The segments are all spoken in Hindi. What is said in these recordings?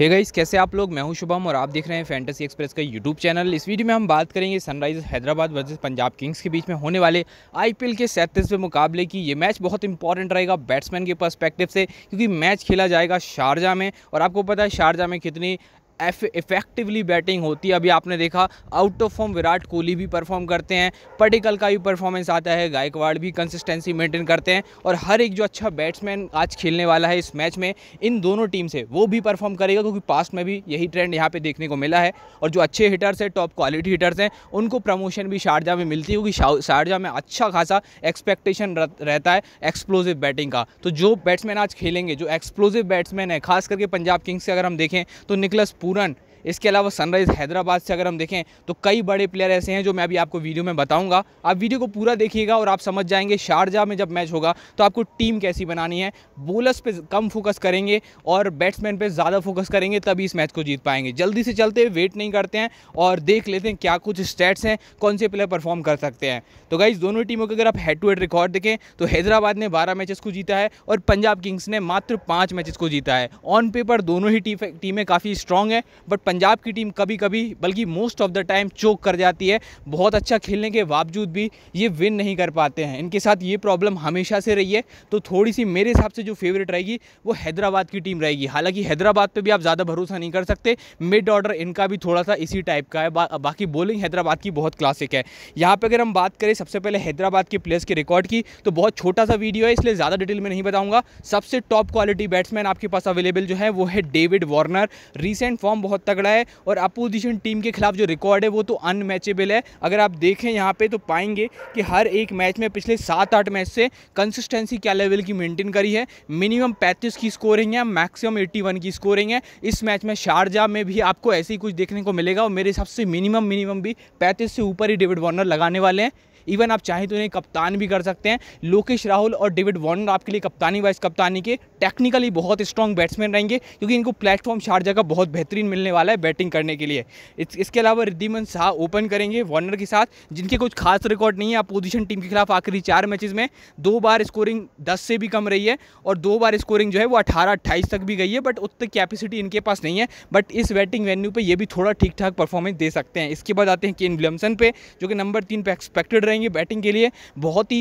हे hey गाइस कैसे आप लोग मैं हूं शुभम और आप देख रहे हैं फैंटेसी एक्सप्रेस का यूट्यूब चैनल इस वीडियो में हम बात करेंगे Sunrisers Hyderabad versus Punjab Kings के बीच में होने वाले आईपीएल के सैंतीसवें मुकाबले की ये मैच बहुत इंपॉर्टेंट रहेगा बैट्समैन के पर्सपेक्टिव से क्योंकि मैच खेला जाएगा शारजा में और आपको पता है शारजा में कितनी इफेक्टिवली बैटिंग होती है अभी आपने देखा out of form Virat Kohli भी परफॉर्म करते हैं पटिकल का भी परफॉर्मेंस आता है गायकवाड़ भी कंसिस्टेंसी मेंटेन करते हैं और हर एक जो अच्छा बैट्समैन आज खेलने वाला है इस मैच में इन दोनों टीम से वो भी परफॉर्म करेगा क्योंकि पास्ट में भी यही ट्रेंड यहाँ पर देखने को मिला है और जो अच्छे हिटर्स हैं टॉप क्वालिटी हिटर्स हैं उनको प्रमोशन भी शारजा में मिलती है क्योंकि शारजा में अच्छा खासा एक्सपेक्टेशन रहता है एक्सप्लोजिव बैटिंग का तो जो बैट्समैन आज खेलेंगे जो एक्सप्लोजिव बैट्समैन है खास करके पंजाब किंग्स से अगर हम देखें तो निकलस पूर પૂરણ इसके अलावा सनराइज़ हैदराबाद से अगर हम देखें तो कई बड़े प्लेयर ऐसे हैं जो मैं अभी आपको वीडियो में बताऊँगा आप वीडियो को पूरा देखिएगा और आप समझ जाएंगे शारजा में जब मैच होगा तो आपको टीम कैसी बनानी है बोलर्स पर कम फोकस करेंगे और बैट्समैन पर ज़्यादा फोकस करेंगे तभी इस मैच को जीत पाएंगे जल्दी से चलते वेट नहीं करते हैं और देख लेते हैं क्या कुछ स्टैट्स हैं कौन से प्लेयर परफॉर्म कर सकते हैं तो गाइज दोनों टीमों के अगर आप हेड टू हेड रिकॉर्ड देखें तो हैदराबाद ने बारह मैचेस को जीता है और पंजाब किंग्स ने मात्र पाँच मैचेस को जीता है ऑन पेपर दोनों ही टीमें काफ़ी स्ट्रॉन्ग हैं बट पंजाब की टीम कभी कभी बल्कि most of the time choke कर जाती है बहुत अच्छा खेलने के बावजूद भी ये विन नहीं कर पाते हैं इनके साथ ये प्रॉब्लम हमेशा से रही है तो थोड़ी सी मेरे हिसाब से जो फेवरेट रहेगी वो हैदराबाद की टीम रहेगी हालांकि हैदराबाद पर भी आप ज़्यादा भरोसा नहीं कर सकते मिड ऑर्डर इनका भी थोड़ा सा इसी टाइप का है बा, बाकी बॉलिंग हैदराबाद की बहुत क्लासिक है यहाँ पर अगर हम बात करें सबसे पहले हैदराबाद के प्लेयर्स के रिकॉर्ड की तो बहुत छोटा सा वीडियो है इसलिए ज़्यादा डिटेल में नहीं बताऊँगा सबसे टॉप क्वालिटी बैट्समैन आपके पास अवेलेबल जो है वो है डेविड वार्नर रिसेंट फॉर्म बहुत तक तगड़ा है और अपोजिशन टीम के खिलाफ जो रिकॉर्ड है वो तो अनमैचेबल है अगर आप देखें यहाँ पे तो पाएंगे कि हर एक मैच में पिछले सात आठ मैच से कंसिस्टेंसी क्या लेवल की मेंटेन करी है मिनिमम पैंतीस की स्कोरिंग है मैक्सिमम एट्टी वन की स्कोरिंग है इस मैच में शारजा में भी आपको ऐसे ही कुछ देखने को मिलेगा और मेरे हिसाब से मिनिमम मिनिमम भी पैंतीस से ऊपर ही डेविड वार्नर लगाने वाले हैं इवन आप चाहें तो इन्हें कप्तान भी कर सकते हैं लोकेश राहुल और डेविड वार्नर आपके लिए कप्तानी वाइस कप्तानी के टेक्निकली बहुत स्ट्रॉन्ग बैट्समैन रहेंगे क्योंकि इनको प्लेटफॉर्म चार जगह बहुत बेहतरीन मिलने वाला है बैटिंग करने के लिए इस, इसके अलावा रिद्धिमन शाह ओपन करेंगे वार्नर के साथ जिनके कुछ खास रिकॉर्ड नहीं है अपोजिशन टीम के खिलाफ आखिरी चार मैचेज में दो बार स्कोरिंग दस से भी कम रही है और दो बार स्कोरिंग जो है वो अठारह अट्ठाईस तक भी गई है बट उतनी कैपेसिटी इनके पास नहीं है बट इस बैटिंग वेन्यू पर यह भी थोड़ा ठीक ठाक परफॉर्मेंस दे सकते हैं इसके बाद आते हैं केन विलियमसन पे जो कि नंबर तीन पर एक्सपेक्टेड रहेंगे बैटिंग के लिए बहुत ही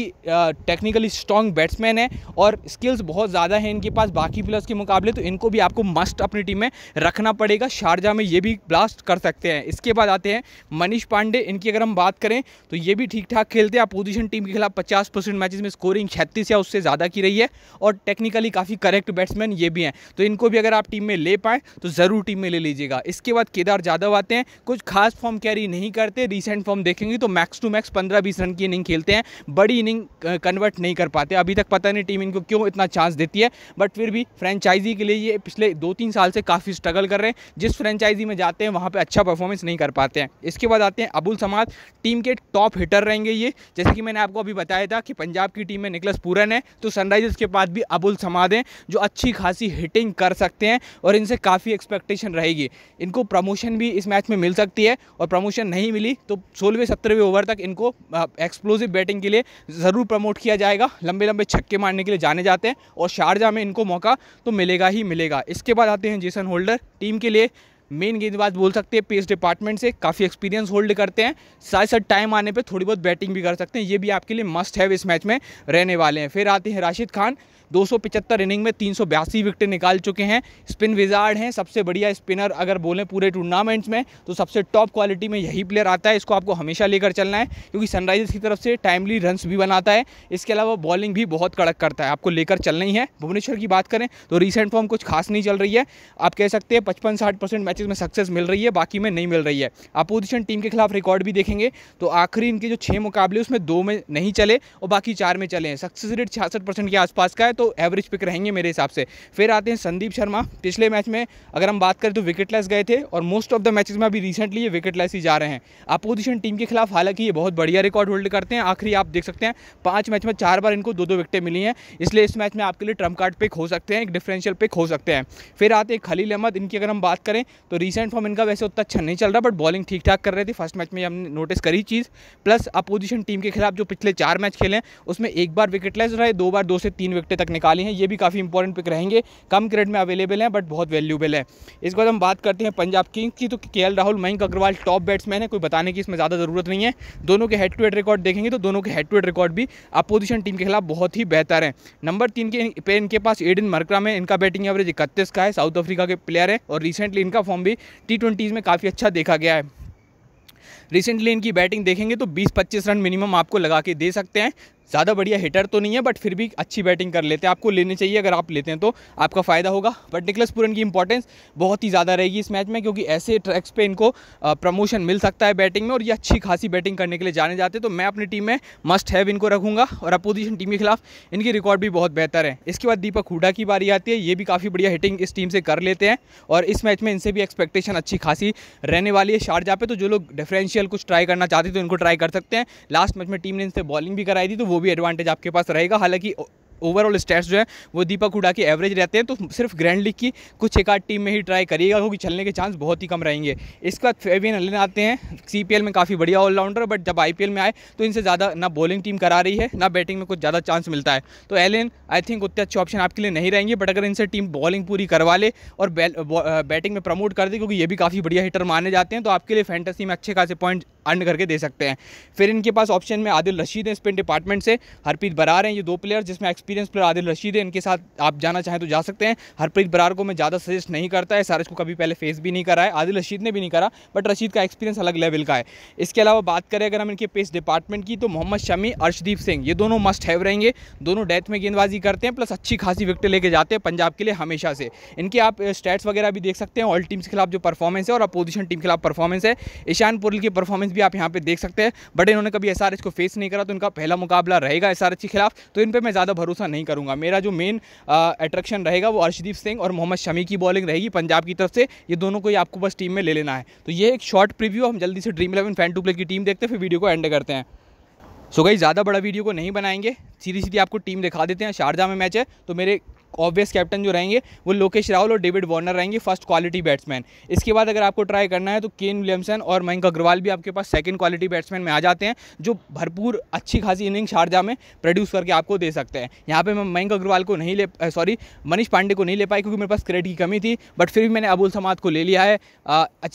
टेक्निकली स्ट्रॉन्ग बैट्समैन है और स्किल्स बहुत ज़्यादा हैं इनके पास बाकी प्लेयर्स के मुकाबले तो इनको भी आपको मस्ट अपनी टीम में रखना पड़ेगा शारजा में ये भी ब्लास्ट कर सकते हैं इसके बाद आते हैं मनीष पांडे इनकी अगर हम बात करें तो ये भी ठीक ठाक खेलते हैं अपोजिशन टीम के खिलाफ पचास परसेंट मैचेस में स्कोरिंग छत्तीस या उससे ज़्यादा की रही है और टेक्निकली काफ़ी करेक्ट बैट्समैन ये भी हैं तो इनको भी अगर आप टीम में ले पाएँ तो ज़रूर टीम में ले लीजिएगा इसके बाद केदार जादव आते हैं कुछ खास फॉर्म कैरी नहीं करते रिसेंट फॉर्म देखेंगे तो मैक्स टू मैक्स पंद्रह बीस रन की इनिंग खेलते हैं बड़ी इनिंग कन्वर्ट नहीं कर पाते अभी तक पता नहीं टीम इनको क्यों इतना चांस देती है बट फिर भी फ्रेंचाइजी के लिए ये पिछले दो तीन साल से काफ़ी स्ट्रगल कर रहे हैं जिस फ्रेंचाइजी में जाते हैं वहाँ पर अच्छा परफॉर्मेंस नहीं कर पाते हैं इसके बाद आते हैं अबुल समाद टीम के टॉप हिटर रहेंगे ये जैसे कि मैंने आपको अभी बताया था कि पंजाब की टीम में निकलस पूरन है तो सनराइजर्स के बाद भी अबुल समाद हैं जो अच्छी खासी हिटिंग कर सकते हैं और इनसे काफ़ी एक्सपेक्टेशन रहेगी इनको प्रमोशन भी इस मैच में मिल सकती है और प्रमोशन नहीं मिली तो सोलहवें सत्रहवें ओवर तक इनको एक्सप्लोजिव बैटिंग के लिए ज़रूर प्रमोट किया जाएगा लंबे लंबे छक्के मारने के लिए जाने जाते हैं और शारजा में इनको मौका तो मिलेगा ही मिलेगा इसके बाद आते हैं जेसन होल्डर टीम के लिए मेन गेंदबाज बोल सकते हैं पेस डिपार्टमेंट से काफ़ी एक्सपीरियंस होल्ड करते हैं साथ साथ टाइम आने पर थोड़ी बहुत बैटिंग भी कर सकते हैं ये भी आपके लिए मस्ट हैव इस मैच में रहने वाले हैं फिर आते हैं राशिद खान दो इनिंग में तीन विकेटें निकाल चुके हैं स्पिन विजार्ड हैं सबसे बढ़िया स्पिनर अगर बोलें पूरे टूर्नामेंट्स में तो सबसे टॉप क्वालिटी में यही प्लेयर आता है इसको आपको हमेशा लेकर चलना है क्योंकि सनराइजर्स की तरफ से टाइमली रन्स भी बनाता है इसके अलावा बॉलिंग भी बहुत कड़क करता है आपको लेकर चलना ही है भुवनेश्वर की बात करें तो रिसेंट फॉर्म कुछ खास नहीं चल रही है आप कह सकते हैं पचपन साठ परसेंट मैच मैचेज़ में सक्सेस मिल रही है बाकी में नहीं मिल रही है अपोजिशन टीम के खिलाफ रिकॉर्ड भी देखेंगे तो आखिरी इनके जो छः मुकाबले उसमें दो में नहीं चले और बाकी चार में चले हैं सक्सेस रेट छियासठ के आसपास का है तो एवरेज पिक रहेंगे मेरे हिसाब से फिर आते हैं संदीप शर्मा पिछले मैच में अगर हम बात करें तो विकेटलेस गए थे और मोस्ट ऑफ द मैचेस में अभी रिसेंटली ये विकेटलेस ही जा रहे हैं अपोजिशन टीम के खिलाफ हालांकि ये बहुत बढ़िया रिकॉर्ड होल्ड करते हैं आखिरी आप देख सकते हैं पाँच मैच में चार बार इनको दो दो विकटें मिली हैं इसलिए इस मैच में आपके लिए ट्रम्प कार्ड पिक हो सकते हैं एक डिफरेंशियल पिक हो सकते हैं फिर आते हैं खलील अहमद इनकी अगर हम बात करें तो रिसेंट फॉर्म इनका वैसे उतना अच्छा नहीं चल रहा बट बॉलिंग ठीक ठाक कर रहे थे फर्स्ट मैच में हमने नोटिस करी चीज़ प्लस अपोजिशन टीम के खिलाफ जो पिछले चार मैच खेले हैं उसमें एक बार विकेट लेस रहे दो बार दो से तीन विकेटें तक निकाली हैं ये भी काफ़ी इंपॉर्टेंट पिक रहेंगे कम क्रेड में अवेलेबल हैं बट बहुत वैल्यूबल है इसके बाद हम बात करते हैं पंजाब किंग्स की तो K Rahul Mayank Agarwal top batsman है कोई बताने की इसमें ज़्यादा ज़रूरत नहीं है दोनों के हेड टू हेड रिकॉर्ड देखेंगे तो दोनों के हेड टू हेड रिकॉर्ड भी अपोजिशन टीम के खिलाफ बहुत ही बेहतर है नंबर तीन के पे इनके पास एडिन मरकराम है इनका बैटिंग एवरेज इकतीस का है साउथ अफ्रीका के प्लेयर है और रिसेंटली इनका फॉर्म भी टी में काफ़ी अच्छा देखा गया है रिसेंटली इनकी बैटिंग देखेंगे तो 20-25 रन मिनिमम आपको लगा के दे सकते हैं ज़्यादा बढ़िया हिटर तो नहीं है बट फिर भी अच्छी बैटिंग कर लेते हैं आपको लेने चाहिए अगर आप लेते हैं तो आपका फ़ायदा होगा बट निकलस पुरन की इंपॉर्टेंस बहुत ही ज़्यादा रहेगी इस मैच में क्योंकि ऐसे ट्रैक्स पर इनको प्रमोशन मिल सकता है बैटिंग में और ये अच्छी खासी बैटिंग करने के लिए जाने जाते हैं तो मैं अपनी टीम में मस्ट हैव इनको रखूँगा और अपोजिशन टीम के खिलाफ इनकी रिकॉर्ड भी बहुत बेहतर है इसके बाद दीपक हुडा की बारी आती है ये भी काफ़ी बढ़िया हिटिंग इस टीम से कर लेते हैं और इस मैच में इनसे भी एक्सपेक्टेशन अच्छी खासी रहने वाली है शारजा पे तो जो लोग डिफरेंशियल कुछ ट्राई करना चाहते थे तो इनको ट्राई कर सकते हैं लास्ट मैच में टीम ने इनसे बॉलिंग भी कराई थी तो वो भी एडवांटेज आपके पास रहेगा हालांकि ओवरऑल स्टैट्स जो है वो दीपक हुडा के एवरेज रहते हैं तो सिर्फ ग्रैंड लीग की कुछ एक आध टीम में ही ट्राई करिएगा क्योंकि चलने के चांस बहुत ही कम रहेंगे इसके बाद फेवियन अलिन आते हैं सीपीएल में काफ़ी बढ़िया ऑलराउंडर बट जब आई में आए तो इनसे ज़्यादा ना बॉलिंग टीम करा रही है ना बैटिंग में कुछ ज़्यादा चांस मिलता है तो एलिन आई थिंक उतने अच्छे ऑप्शन आपके लिए नहीं रहेंगे बट अगर इनसे टीम बॉलिंग पूरी करवा ले और बैटिंग में प्रमोट कर दे क्योंकि ये भी काफ़ी बढ़िया हिटर माने जाते हैं तो आपके लिए फैंटेसी में अच्छे खासे पॉइंट अर्न करके दे सकते हैं फिर इनके पास ऑप्शन में आदिल रशीद है स्पिन डिपार्टमेंट से हरप्रीत बरार हैं ये दो प्लेयर जिसमें एक्सपीरियंस प्लेयर आदिल रशीद है इनके साथ आप जाना चाहें तो जा सकते हैं हरप्रीत बरार को मैं ज़्यादा सजेस्ट नहीं करता है सारज को कभी पहले फेस भी नहीं करा है आदिल रशीद ने भी नहीं करा बट रशीद का एक्सपीरियंस अलग लेवल का है इसके अलावा बात करें अगर हम इनके पेस डिपार्टमेंट की तो मोहम्मद शमी अर्शदीप सिंह ये दोनों मस्ट हैव रहेंगे दोनों डेथ में गेंदबाजी करते हैं प्लस अच्छी खासी विकेट लेके जाते हैं पंजाब के लिए हमेशा से इनके आप स्टैट्स वगैरह भी देख सकते हैं ऑल टीम्स के खिलाफ जो परफॉर्मेंस है और अपोजिशन टीम के खिलाफ परफॉर्मेंस है ईशान पुरल की परफॉर्मेंस भी भी आप यहाँ पे देख सकते हैं बट इन्होंने कभी एस को फेस नहीं करा तो इनका पहला मुकाबला रहेगा एस के खिलाफ तो इन पर मैं ज़्यादा भरोसा नहीं करूँगा मेरा जो मेन अट्रैक्शन रहेगा वो अर्शदीप सिंह और मोहम्मद शमी की बॉलिंग रहेगी पंजाब की तरफ से ये दोनों को ही आपको बस टीम में ले लेना है तो ये एक शॉर्ट प्रीव्यू हम जल्दी से dream eleven fan two play की टीम देखते हैं फिर वीडियो को एंड करते हैं सो so गई ज़्यादा बड़ा वीडियो को नहीं बनाएंगे सीधी सीधी आपको टीम दिखा देते हैं शारजा में मैच है तो मेरे ऑब्वियस कैप्टन जो रहेंगे वो लोकेश राहुल और डेविड वार्नर रहेंगे फर्स्ट क्वालिटी बैट्समैन इसके बाद अगर आपको ट्राई करना है तो केन विलियमसन और मयंक अग्रवाल भी आपके पास सेकेंड क्वालिटी बैट्समैन में आ जाते हैं जो भरपूर अच्छी खासी इनिंग शारजा में प्रोड्यूस करके आपको दे सकते हैं यहाँ पर मैं मयंक अग्रवाल को नहीं ले सॉरी मनीष पांडे को नहीं ले पाई क्योंकि मेरे पास क्रेडिट की कमी थी बट फिर भी मैंने अबुल समाद को ले लिया है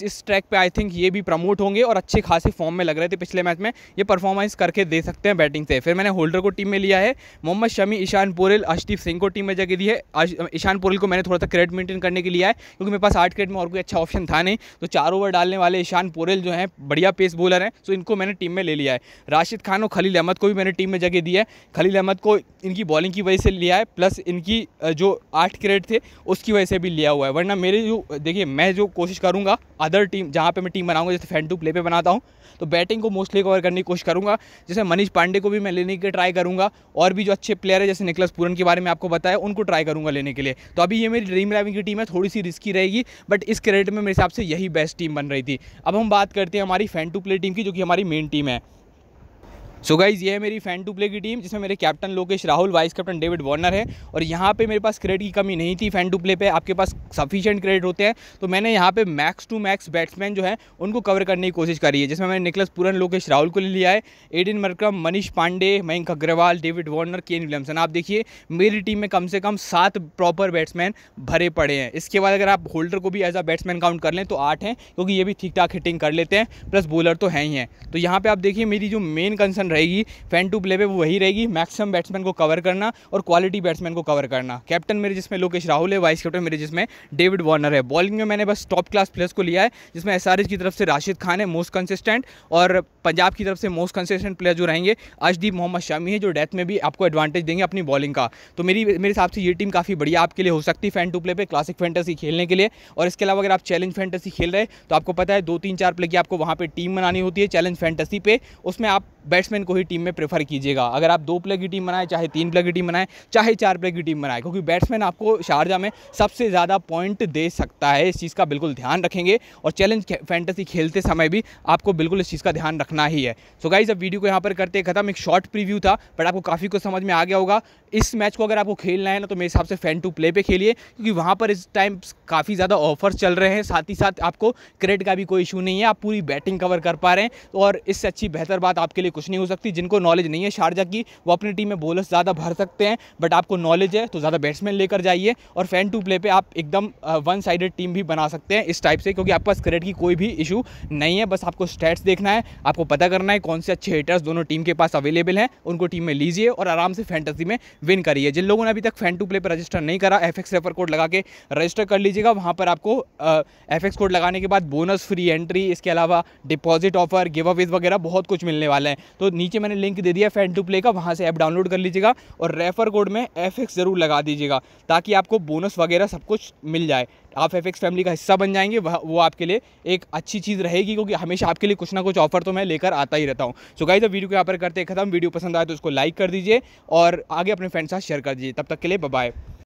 इस ट्रैक पर आई थिंक ये भी प्रमोट होंगे और अच्छे खासे फॉर्म में लग रहे थे पिछले मैच में ये परफॉर्मेंस करके दे सकते हैं बैटिंग से फिर मैंने होल्डर को टीम में लिया है मोहम्मद शमी ईशान पोरेल अशदीप सिंह को टीम में जगह दी है मुझे ईशान पोरेल को मैंने थोड़ा सा क्रेडिट मेंटेन करने के लिए आया क्योंकि मेरे पास आठ क्रेड में और कोई अच्छा ऑप्शन था नहीं तो चार ओवर डालने वाले ईशान पोरेल जो है बढ़िया पेस बॉलर हैं तो इनको मैंने टीम में ले लिया है राशिद खान और खलील अहमद को भी मैंने टीम में जगह दी है खलील अहमद को इनकी बॉलिंग की वजह से लिया है प्लस इनकी जो आठ क्रेड थे उसकी वजह से भी लिया हुआ है वरना मेरे जो देखिए मैं जो कोशिश करूँगा अदर टीम जहाँ पर मैं टीम बनाऊँगा जैसे फैन टू प्ले पर बनाता हूँ तो बैटिंग को मोस्टली कवर करने की कोशिश करूँगा जैसे मनीष पांडे को भी मैं लेने की ट्राई करूँगा और भी जो अच्छे प्लेयर है जैसे निकलस पूरन के बारे में आपको बताया उनको ट्राई ट्राई करूंगा लेने के लिए तो अभी ये मेरी ड्रीम इलेवन की टीम है थोड़ी सी रिस्की रहेगी बट इस क्रेडिट में मेरे हिसाब से यही बेस्ट टीम बन रही थी अब हम बात करते हैं हमारी फैन टू प्ले टीम की जो कि हमारी मेन टीम है सो गाइज ये है मेरी फैन टू प्ले की टीम जिसमें मेरे captain Lokesh Rahul vice captain David Warner है और यहाँ पे मेरे पास क्रेडिट की कमी नहीं थी फैन टू प्ले पे आपके पास सफिशियंट क्रेडिट होते हैं तो मैंने यहाँ पे मैक्स टू मैक्स बैट्समैन जो है उनको कवर करने की कोशिश करी है जिसमें मैंने निकलस पूरन लोकेश राहुल को ले लिया है Aiden Markram Manish Pandey Mayank Agarwal David Warner Kane Williamson आप देखिए मेरी टीम में कम से कम सात प्रॉपर बैट्समैन भरे पड़े हैं इसके बाद अगर आप होल्डर को भी एज अ बैट्समैन काउंट कर लें तो आठ हैं क्योंकि ये भी ठीक ठाक हिटिंग कर लेते हैं प्लस बॉलर तो हैं ही हैं तो यहाँ पर आप देखिए मेरी जो मेन कंसर्न रहेगी फैन टू प्ले पे वो वही रहेगी मैक्सिमम बैट्समैन को कवर करना और क्वालिटी बैट्समैन को कवर करना कैप्टन मेरे जिसमें लोकेश राहुल है वाइस कैप्टन मेरे जिसमें डेविड वार्नर है बॉलिंग में मैंने बस टॉप क्लास प्लेयर्स को लिया है जिसमें एस की तरफ से राशिद खान है मोस्ट कंसिस्टेंट और पंजाब की तरफ से मोस्ट कंसिस्टेंट प्लेयर जो रहेंगे अशदीप मोहम्मद शमी है जो डेथ में भी आपको एडवांटेज देंगे अपनी बॉलिंग का तो मेरी मेरे हिसाब से ये टीम काफ़ी बढ़िया आपके लिए हो सकती है फैन टू प्ले पर क्लासिक फैंटेसी खेलने के लिए और इसके अलावा अगर आप चैलेंज फैंटेसी खेल रहे हैं तो आपको पता है दो तीन चार प्ले की आपको वहाँ पर टीम बनानी होती है चैलेंज फैंटेसी पे उसमें आप बैट्समैन बैट्समैन को ही टीम में प्रेफर कीजिएगा अगर आप दो प्लेयर की टीम बनाएं चाहे तीन प्लेयर की टीम बनाएं चाहे चार प्लेयर की टीम बनाएं क्योंकि बैट्समैन आपको शारजा में सबसे ज़्यादा पॉइंट दे सकता है इस चीज़ का बिल्कुल ध्यान रखेंगे और चैलेंज फैंटेसी खेलते समय भी आपको बिल्कुल इस चीज़ का ध्यान रखना ही है सो गाइज अब वीडियो को यहाँ पर करते खत्म एक शॉर्ट प्रीव्यू था बट आपको काफ़ी कुछ समझ में आ गया होगा इस मैच को अगर आपको खेलना है ना तो मेरे हिसाब से फैन टू प्ले पर खेलिए क्योंकि वहाँ पर इस टाइम काफ़ी ज़्यादा ऑफर्स चल रहे हैं साथ ही साथ आपको क्रेडिट का भी कोई इशू नहीं है आप पूरी बैटिंग कवर कर पा रहे हैं और इससे अच्छी बेहतर बात आपके लिए कुछ नहीं हो सकता सकती जिनको नॉलेज नहीं है शारजा की वो अपनी टीम में बोलर्स ज़्यादा भर सकते हैं बट आपको नॉलेज है तो ज़्यादा बैट्समैन लेकर जाइए और फैन टू प्ले पर आप एकदम वन साइडेड टीम भी बना सकते हैं इस टाइप से क्योंकि आपके पास क्रिकेट की कोई भी इशू नहीं है बस आपको स्टैट्स देखना है आपको पता करना है कौन से अच्छे हिटर्स दोनों टीम के पास अवेलेबल हैं उनको टीम में लीजिए और आराम से फैंटेसी में विन करिए जिन लोगों ने अभी तक फैन टू प्ले पर रजिस्टर नहीं करा एफ एक्स रेफर कोड लगा के रजिस्टर कर लीजिएगा वहाँ पर आपको एफ एक्स कोड लगाने के बाद बोनस फ्री एंट्री इसके अलावा डिपॉजिट ऑफर गिव अवेज वगैरह बहुत कुछ मिलने वाले हैं तो नीचे मैंने लिंक दे दिया फैन टू प्ले का वहाँ से ऐप डाउनलोड कर लीजिएगा और रेफर कोड में एफ ज़रूर लगा दीजिएगा ताकि आपको बोनस वगैरह सब कुछ मिल जाए आप एफ फैमिली का हिस्सा बन जाएंगे वो आपके लिए एक अच्छी चीज़ रहेगी क्योंकि हमेशा आपके लिए कुछ ना कुछ ऑफर तो मैं लेकर आता ही रहता हूँ सो गाइस अब वीडियो को यहाँ पर करते खत्म वीडियो पसंद आए तो उसको लाइक कर दीजिए और आगे अपने फ्रेंड्स साथ शेयर कर दीजिए तब तक के लिए बाय